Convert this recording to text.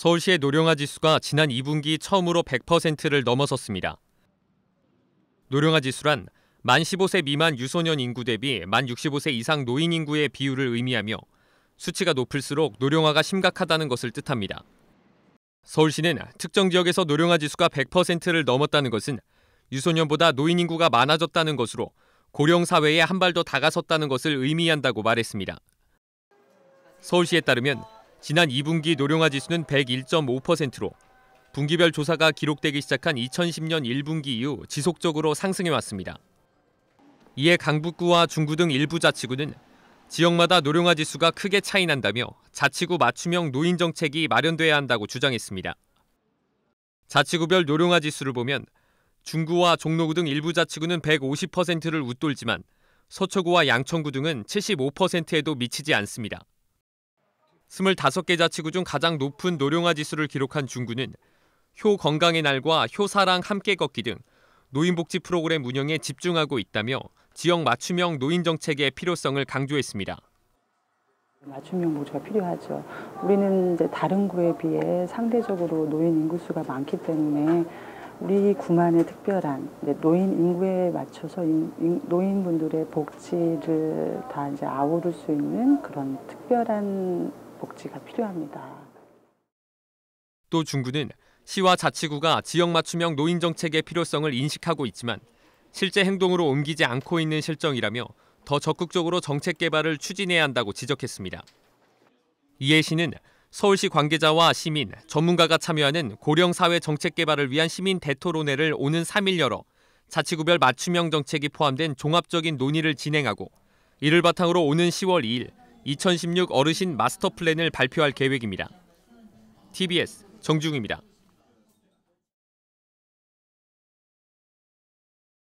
서울시의 노령화 지수가 지난 2분기 처음으로 100%를 넘어섰습니다. 노령화 지수란 만 15세 미만 유소년 인구 대비 만 65세 이상 노인 인구의 비율을 의미하며 수치가 높을수록 노령화가 심각하다는 것을 뜻합니다. 서울시는 특정 지역에서 노령화 지수가 100%를 넘었다는 것은 유소년보다 노인 인구가 많아졌다는 것으로 고령 사회에 한 발 더 다가섰다는 것을 의미한다고 말했습니다. 서울시에 따르면 지난 2분기 노령화 지수는 101.5%로 분기별 조사가 기록되기 시작한 2010년 1분기 이후 지속적으로 상승해 왔습니다. 이에 강북구와 중구 등 일부 자치구는 지역마다 노령화 지수가 크게 차이 난다며 자치구 맞춤형 노인 정책이 마련돼야 한다고 주장했습니다. 자치구별 노령화 지수를 보면 중구와 종로구 등 일부 자치구는 150%를 웃돌지만 서초구와 양천구 등은 75%에도 미치지 않습니다. 25개 자치구 중 가장 높은 노령화 지수를 기록한 중구는 효 건강의 날과 효사랑 함께 걷기 등 노인복지 프로그램 운영에 집중하고 있다며 지역 맞춤형 노인 정책의 필요성을 강조했습니다. 맞춤형 보조가 필요하죠. 우리는 이제 다른 구에 비해 상대적으로 노인 인구수가 많기 때문에 우리 구만의 특별한 노인 인구에 맞춰서 노인분들의 복지를 다 이제 아우를 수 있는 그런 특별한 복지가 필요합니다. 또 중구는 시와 자치구가 지역 맞춤형 노인 정책의 필요성을 인식하고 있지만 실제 행동으로 옮기지 않고 있는 실정이라며 더 적극적으로 정책 개발을 추진해야 한다고 지적했습니다. 이해 씨는 서울시 관계자와 시민, 전문가가 참여하는 고령사회 정책 개발을 위한 시민 대토론회를 오는 3일 열어 자치구별 맞춤형 정책이 포함된 종합적인 논의를 진행하고 이를 바탕으로 오는 10월 2일 2016 어르신 마스터 플랜을 발표할 계획입니다. TBS 정중입니다.